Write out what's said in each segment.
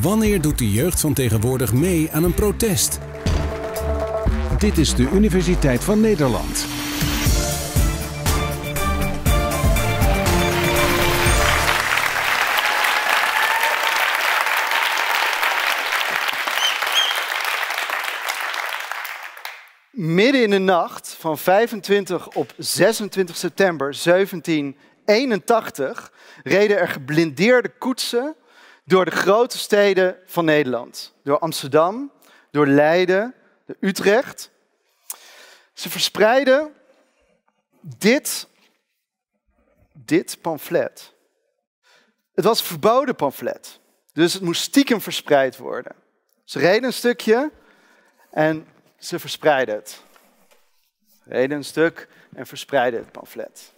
Wanneer doet de jeugd van tegenwoordig mee aan een protest? Dit is de Universiteit van Nederland. Midden in de nacht van 25 op 26 september 1781 reden er geblindeerde koetsen door de grote steden van Nederland. Door Amsterdam, door Leiden, door Utrecht. Ze verspreiden dit, dit pamflet. Het was een verboden pamflet, dus het moest stiekem verspreid worden. Ze reden een stukje en ze verspreidden het. Reden een stuk en verspreidden het pamflet.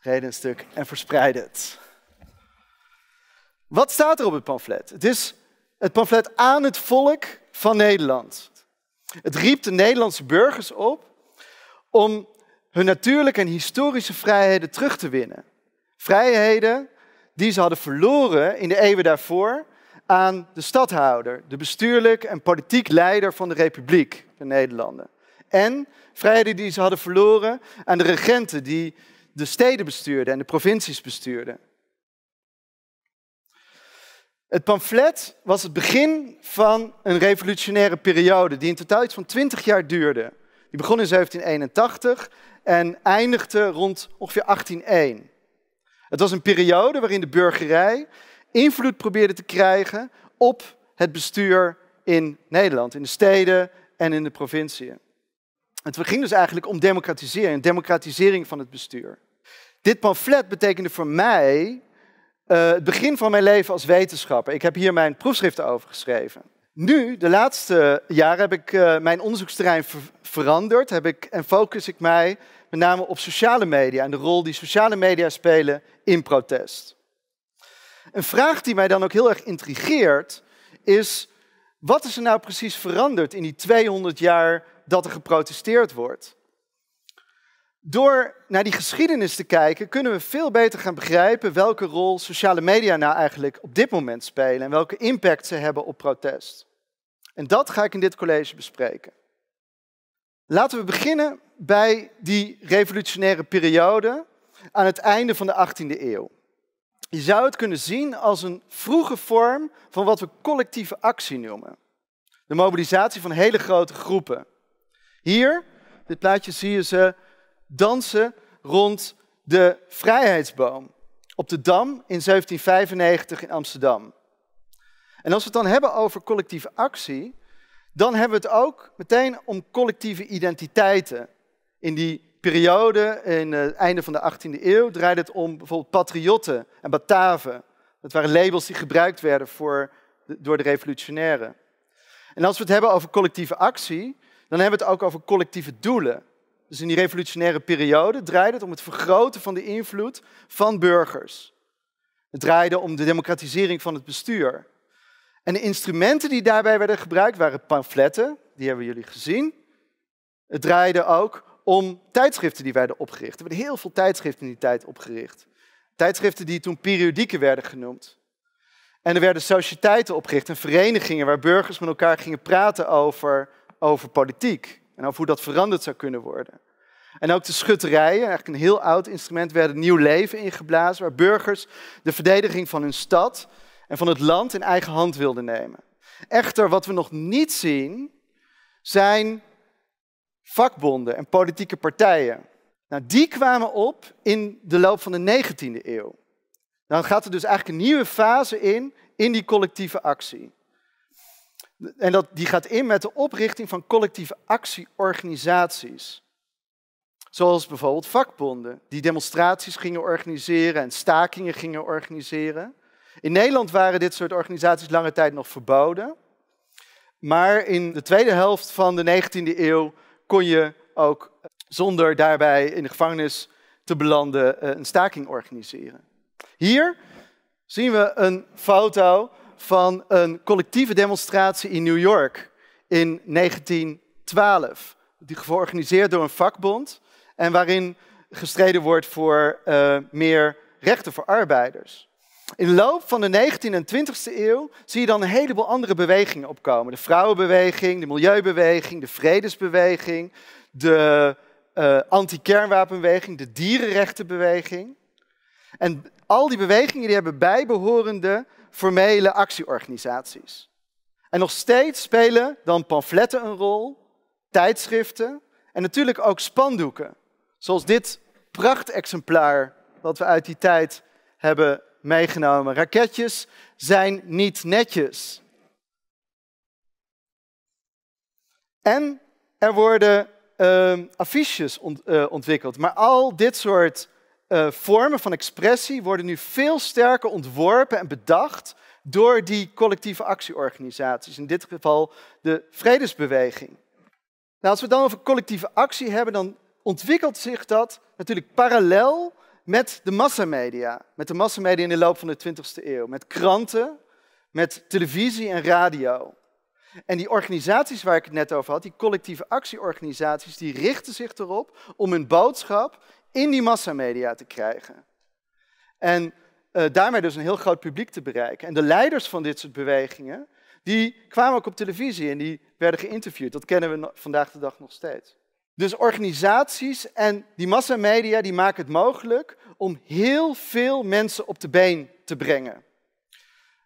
Reden een stuk en verspreidden het. Wat staat er op het pamflet? Het is het pamflet aan het volk van Nederland. Het riep de Nederlandse burgers op om hun natuurlijke en historische vrijheden terug te winnen. Vrijheden die ze hadden verloren in de eeuwen daarvoor aan de stadhouder, de bestuurlijk en politiek leider van de Republiek, de Nederlanden. En vrijheden die ze hadden verloren aan de regenten die de steden bestuurden en de provincies bestuurden. Het pamflet was het begin van een revolutionaire periode die in totaal iets van 20 jaar duurde. Die begon in 1781 en eindigde rond ongeveer 1801. Het was een periode waarin de burgerij invloed probeerde te krijgen op het bestuur in Nederland, in de steden en in de provinciën. Het ging dus eigenlijk om democratisering, democratisering van het bestuur. Dit pamflet betekende voor mij eh, het begin van mijn leven als wetenschapper. Ik heb hier mijn proefschriften over geschreven. Nu, de laatste jaren, heb ik eh, mijn onderzoeksterrein veranderd heb ik, en focus ik mij met name op sociale media en de rol die sociale media spelen in protest. Een vraag die mij dan ook heel erg intrigeert is, wat is er nou precies veranderd in die 200 jaar dat er geprotesteerd wordt? Door naar die geschiedenis te kijken, kunnen we veel beter gaan begrijpen welke rol sociale media nou eigenlijk op dit moment spelen en welke impact ze hebben op protest. En dat ga ik in dit college bespreken. Laten we beginnen bij die revolutionaire periode aan het einde van de 18e eeuw. Je zou het kunnen zien als een vroege vorm van wat we collectieve actie noemen. De mobilisatie van hele grote groepen. Hier, dit plaatje, zie je ze dansen rond de vrijheidsboom op de Dam in 1795 in Amsterdam. En als we het dan hebben over collectieve actie, dan hebben we het ook meteen om collectieve identiteiten. In die periode, in eh, het einde van de 18e eeuw, draaide het om bijvoorbeeld patriotten en Bataven. Dat waren labels die gebruikt werden voor, door de revolutionairen. En als we het hebben over collectieve actie, dan hebben we het ook over collectieve doelen dus in die revolutionaire periode, draaide het om het vergroten van de invloed van burgers. Het draaide om de democratisering van het bestuur. En de instrumenten die daarbij werden gebruikt waren pamfletten, die hebben jullie gezien. Het draaide ook om tijdschriften die werden opgericht. Er werden heel veel tijdschriften in die tijd opgericht. Tijdschriften die toen periodieken werden genoemd. En er werden sociëteiten opgericht en verenigingen waar burgers met elkaar gingen praten over, over politiek en over hoe dat veranderd zou kunnen worden. En ook de schutterijen, eigenlijk een heel oud instrument, werden nieuw leven ingeblazen, waar burgers de verdediging van hun stad en van het land in eigen hand wilden nemen. Echter, wat we nog niet zien, zijn vakbonden en politieke partijen. Nou, die kwamen op in de loop van de 19e eeuw. Dan gaat er dus eigenlijk een nieuwe fase in, in die collectieve actie. En dat, die gaat in met de oprichting van collectieve actieorganisaties. Zoals bijvoorbeeld vakbonden, die demonstraties gingen organiseren en stakingen gingen organiseren. In Nederland waren dit soort organisaties lange tijd nog verboden. Maar in de tweede helft van de 19e eeuw kon je ook zonder daarbij in de gevangenis te belanden eh, een staking organiseren. Hier zien we een foto van een collectieve demonstratie in New York in 1912, die georganiseerd door een vakbond en waarin gestreden wordt voor eh, meer rechten voor arbeiders. In de loop van de 19e en 20e eeuw zie je dan een heleboel andere bewegingen opkomen. De vrouwenbeweging, de milieubeweging, de vredesbeweging, de eh, anti-kernwapenbeweging, de dierenrechtenbeweging. En al die bewegingen die hebben bijbehorende formele actieorganisaties. En nog steeds spelen dan pamfletten een rol, tijdschriften en natuurlijk ook spandoeken. Zoals dit prachtexemplaar wat we uit die tijd hebben meegenomen. Raketjes zijn niet netjes. En er worden ehm, affiches eh, ontwikkeld. Maar al dit soort eh, vormen van expressie worden nu veel sterker ontworpen en bedacht door die collectieve actieorganisaties, in dit geval de vredesbeweging. Nou, als we het dan over collectieve actie hebben, dan ontwikkelt zich dat natuurlijk parallel met de massamedia. Met de massamedia in de loop van de 20e eeuw. Met kranten, met televisie en radio. En die organisaties waar ik het net over had, die collectieve actieorganisaties, die richten zich erop om hun boodschap in die massamedia te krijgen. En eh, daarmee dus een heel groot publiek te bereiken. En de leiders van dit soort bewegingen, die kwamen ook op televisie en die werden geïnterviewd. Dat kennen we vandaag de dag nog steeds. Dus organisaties en die massamedia die maken het mogelijk om heel veel mensen op de been te brengen.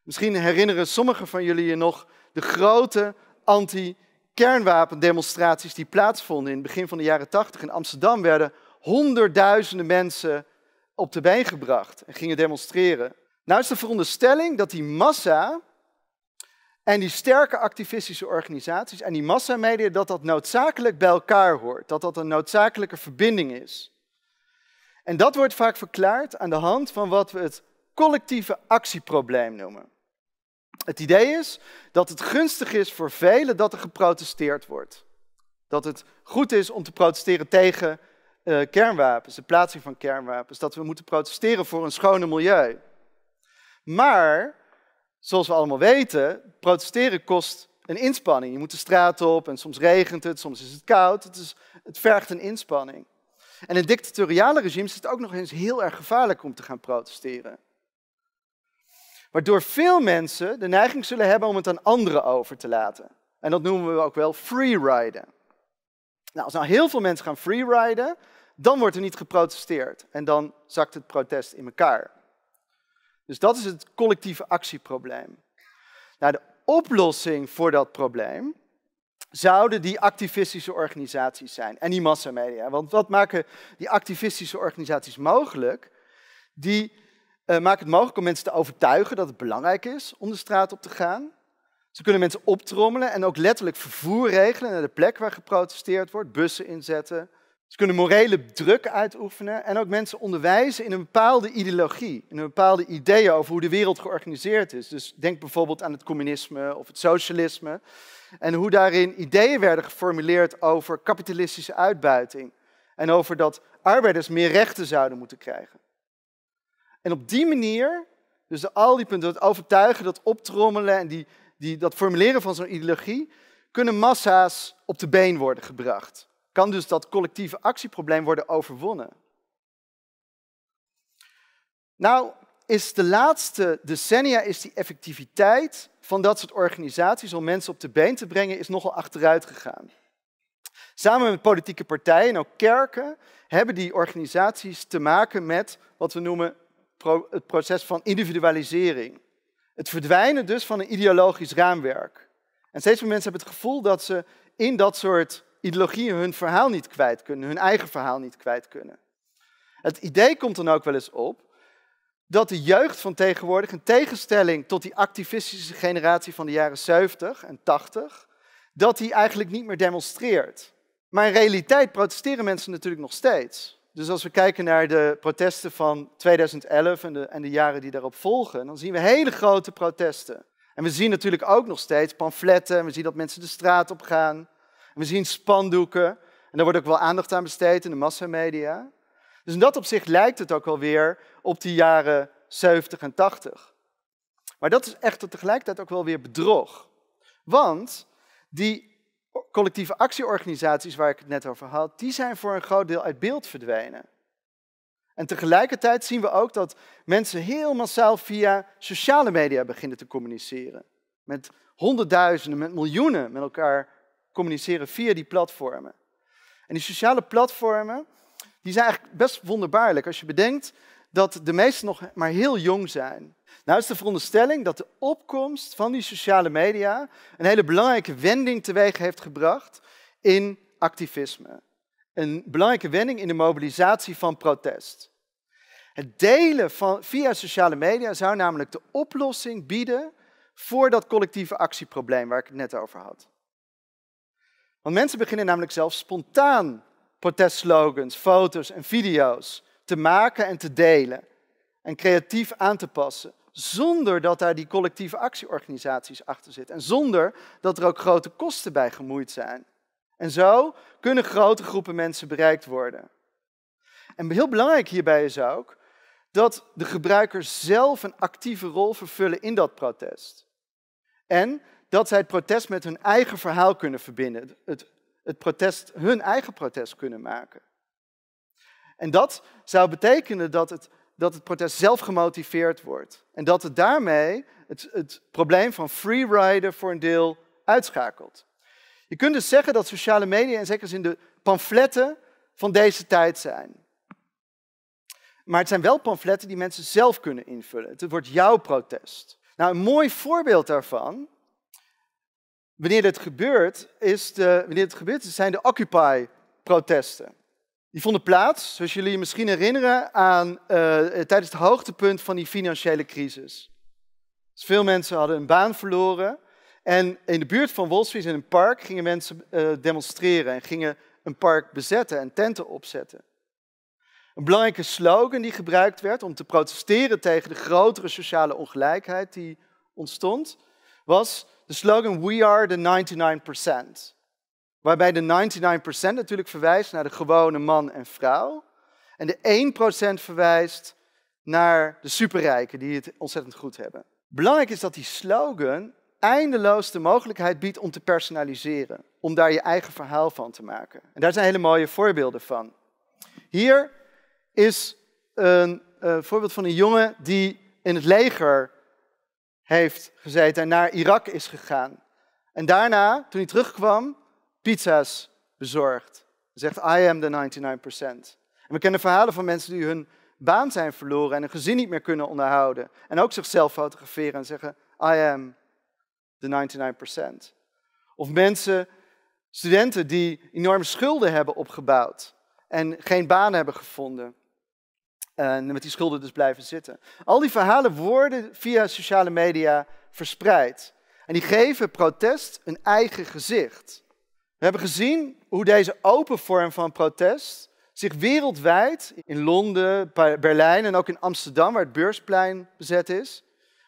Misschien herinneren sommigen van jullie je nog de grote anti-kernwapendemonstraties die plaatsvonden in het begin van de jaren 80 in Amsterdam werden honderdduizenden mensen op de been gebracht en gingen demonstreren. Nu is de veronderstelling dat die massa en die sterke activistische organisaties en die massamedia, dat dat noodzakelijk bij elkaar hoort, dat dat een noodzakelijke verbinding is. En dat wordt vaak verklaard aan de hand van wat we het collectieve actieprobleem noemen. Het idee is dat het gunstig is voor velen dat er geprotesteerd wordt. Dat het goed is om te protesteren tegen eh, kernwapens, de plaatsing van kernwapens, dat we moeten protesteren voor een schone milieu. Maar, zoals we allemaal weten, protesteren kost een inspanning. Je moet de straat op en soms regent het, soms is het koud. Het, is, het vergt een inspanning. En in dictatoriale regimes is het ook nog eens heel erg gevaarlijk om te gaan protesteren. Waardoor veel mensen de neiging zullen hebben om het aan anderen over te laten. En dat noemen we ook wel freeriden. Nou, als nou heel veel mensen gaan freeriden, dan wordt er niet geprotesteerd en dan zakt het protest in elkaar. Dus dat is het collectieve actieprobleem. Nou, de oplossing voor dat probleem zouden die activistische organisaties zijn en die massamedia. Want wat maken die activistische organisaties mogelijk? Die eh, maken het mogelijk om mensen te overtuigen dat het belangrijk is om de straat op te gaan. Ze kunnen mensen optrommelen en ook letterlijk vervoer regelen naar de plek waar geprotesteerd wordt, bussen inzetten, ze kunnen morele druk uitoefenen en ook mensen onderwijzen in een bepaalde ideologie, in een bepaalde ideeën over hoe de wereld georganiseerd is. Dus denk bijvoorbeeld aan het communisme of het socialisme en hoe daarin ideeën werden geformuleerd over kapitalistische uitbuiting en over dat arbeiders meer rechten zouden moeten krijgen. En op die manier, dus al die punten, dat overtuigen, dat optrommelen en die, die, dat formuleren van zo'n ideologie, kunnen massa's op de been worden gebracht kan dus dat collectieve actieprobleem worden overwonnen. Nou is de laatste decennia is die effectiviteit van dat soort organisaties om mensen op de been te brengen is nogal achteruit gegaan. Samen met politieke partijen en ook kerken hebben die organisaties te maken met wat we noemen het proces van individualisering. Het verdwijnen dus van een ideologisch raamwerk. En steeds meer mensen hebben het gevoel dat ze in dat soort ideologieën hun verhaal niet kwijt kunnen, hun eigen verhaal niet kwijt kunnen. Het idee komt dan ook wel eens op dat de jeugd van tegenwoordig, in tegenstelling tot die activistische generatie van de jaren 70 en 80, dat die eigenlijk niet meer demonstreert. Maar in realiteit protesteren mensen natuurlijk nog steeds. Dus als we kijken naar de protesten van 2011 en de, en de jaren die daarop volgen, dan zien we hele grote protesten. En we zien natuurlijk ook nog steeds pamfletten, we zien dat mensen de straat op gaan we zien spandoeken. En daar wordt ook wel aandacht aan besteed in de massamedia. Dus in dat opzicht lijkt het ook wel weer op die jaren 70 en 80. Maar dat is echter tegelijkertijd ook wel weer bedrog. Want die collectieve actieorganisaties waar ik het net over had, die zijn voor een groot deel uit beeld verdwenen. En tegelijkertijd zien we ook dat mensen heel massaal via sociale media beginnen te communiceren. Met honderdduizenden, met miljoenen met elkaar communiceren via die platformen. En die sociale platformen, die zijn eigenlijk best wonderbaarlijk als je bedenkt dat de meesten nog maar heel jong zijn. Nou is de veronderstelling dat de opkomst van die sociale media een hele belangrijke wending teweeg heeft gebracht in activisme. Een belangrijke wending in de mobilisatie van protest. Het delen van, via sociale media zou namelijk de oplossing bieden voor dat collectieve actieprobleem waar ik het net over had. Want mensen beginnen namelijk zelf spontaan protestslogans, foto's en video's te maken en te delen en creatief aan te passen, zonder dat daar die collectieve actieorganisaties achter zitten en zonder dat er ook grote kosten bij gemoeid zijn. En zo kunnen grote groepen mensen bereikt worden. En heel belangrijk hierbij is ook dat de gebruikers zelf een actieve rol vervullen in dat protest. En dat zij het protest met hun eigen verhaal kunnen verbinden. Het, het protest, hun eigen protest kunnen maken. En dat zou betekenen dat het, dat het protest zelf gemotiveerd wordt. En dat het daarmee het, het probleem van rider voor een deel uitschakelt. Je kunt dus zeggen dat sociale media en zeker in de pamfletten van deze tijd zijn. Maar het zijn wel pamfletten die mensen zelf kunnen invullen. Het wordt jouw protest. Nou, een mooi voorbeeld daarvan Wanneer dit gebeurt, is de, wanneer gebeurt zijn de Occupy-protesten. Die vonden plaats, zoals jullie je misschien herinneren, aan, eh, eh, tijdens het hoogtepunt van die financiële crisis. Dus veel mensen hadden een baan verloren. En in de buurt van Wall Street, in een park, gingen mensen eh, demonstreren en gingen een park bezetten en tenten opzetten. Een belangrijke slogan die gebruikt werd om te protesteren tegen de grotere sociale ongelijkheid die ontstond, was de slogan We are the 99%. Waarbij de 99% natuurlijk verwijst naar de gewone man en vrouw. En de 1% verwijst naar de superrijken die het ontzettend goed hebben. Belangrijk is dat die slogan eindeloos de mogelijkheid biedt om te personaliseren. Om daar je eigen verhaal van te maken. En daar zijn hele mooie voorbeelden van. Hier is een eh, voorbeeld van een jongen die in het leger heeft gezeten en naar Irak is gegaan. En daarna, toen hij terugkwam, pizza's bezorgd. Hij zegt, I am the 99%. En we kennen verhalen van mensen die hun baan zijn verloren en een gezin niet meer kunnen onderhouden. En ook zichzelf fotograferen en zeggen, I am the 99%. Of mensen, studenten die enorme schulden hebben opgebouwd en geen baan hebben gevonden. En met die schulden dus blijven zitten. Al die verhalen worden via sociale media verspreid. En die geven protest een eigen gezicht. We hebben gezien hoe deze open vorm van protest zich wereldwijd in Londen, Berlijn en ook in Amsterdam, waar het beursplein bezet is,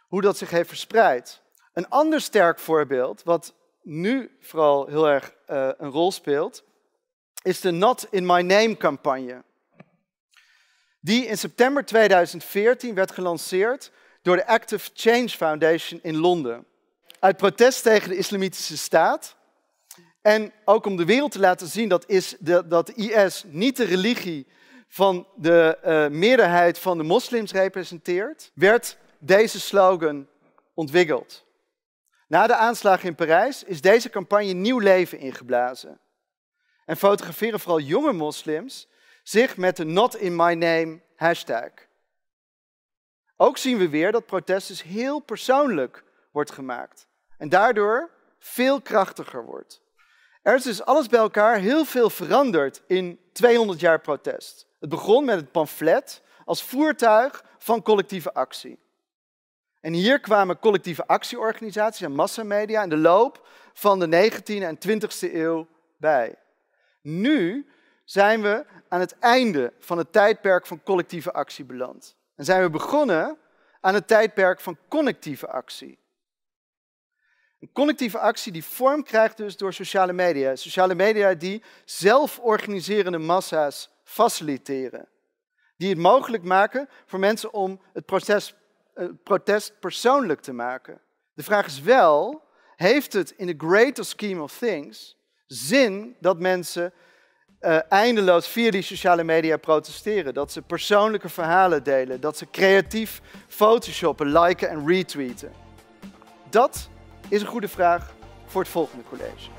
hoe dat zich heeft verspreid. Een ander sterk voorbeeld, wat nu vooral heel erg eh, een rol speelt, is de Not in My Name campagne die in september 2014 werd gelanceerd door de Active Change Foundation in Londen. Uit protest tegen de Islamitische Staat en ook om de wereld te laten zien dat, is de, dat IS niet de religie van de eh, meerderheid van de moslims representeert, werd deze slogan ontwikkeld. Na de aanslagen in Parijs is deze campagne nieuw leven ingeblazen. En fotograferen vooral jonge moslims zich met de Not in My Name hashtag. Ook zien we weer dat protest dus heel persoonlijk wordt gemaakt en daardoor veel krachtiger wordt. Er is dus alles bij elkaar heel veel veranderd in 200 jaar protest. Het begon met het pamflet als voertuig van collectieve actie. En hier kwamen collectieve actieorganisaties en massamedia in de loop van de 19e en 20e eeuw bij. Nu zijn we aan het einde van het tijdperk van collectieve actie beland. En zijn we begonnen aan het tijdperk van connectieve actie. Een connectieve actie die vorm krijgt dus door sociale media. Sociale media die zelforganiserende massa's faciliteren. Die het mogelijk maken voor mensen om het proces, protest persoonlijk te maken. De vraag is wel, heeft het in the greater scheme of things zin dat mensen eh, eindeloos via die sociale media protesteren. Dat ze persoonlijke verhalen delen. Dat ze creatief photoshoppen, liken en retweeten. Dat is een goede vraag voor het volgende college.